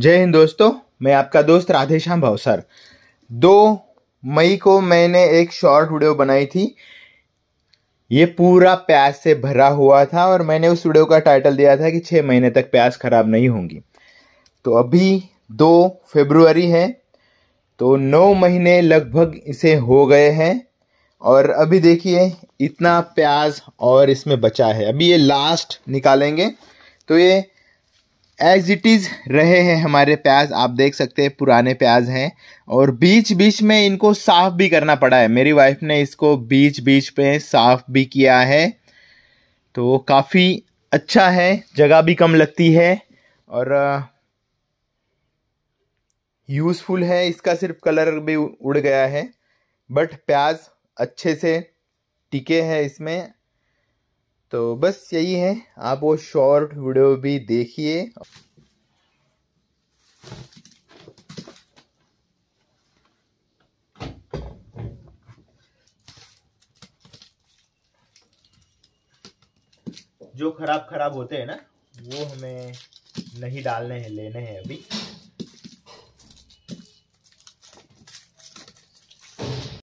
जय हिंद दोस्तों मैं आपका दोस्त राधेश्याम सर दो मई को मैंने एक शॉर्ट वीडियो बनाई थी ये पूरा प्याज से भरा हुआ था और मैंने उस वीडियो का टाइटल दिया था कि छः महीने तक प्याज खराब नहीं होंगी तो अभी दो फेब्रुवरी है तो नौ महीने लगभग इसे हो गए हैं और अभी देखिए इतना प्याज और इसमें बचा है अभी ये लास्ट निकालेंगे तो ये एज इट इज़ रहे हैं हमारे प्याज आप देख सकते हैं पुराने प्याज हैं और बीच बीच में इनको साफ़ भी करना पड़ा है मेरी वाइफ ने इसको बीच बीच पे साफ़ भी किया है तो काफ़ी अच्छा है जगह भी कम लगती है और यूज़फुल है इसका सिर्फ कलर भी उड़ गया है बट प्याज अच्छे से टिके हैं इसमें तो बस यही है आप वो शॉर्ट वीडियो भी देखिए जो खराब खराब होते हैं ना वो हमें नहीं डालने हैं लेने हैं अभी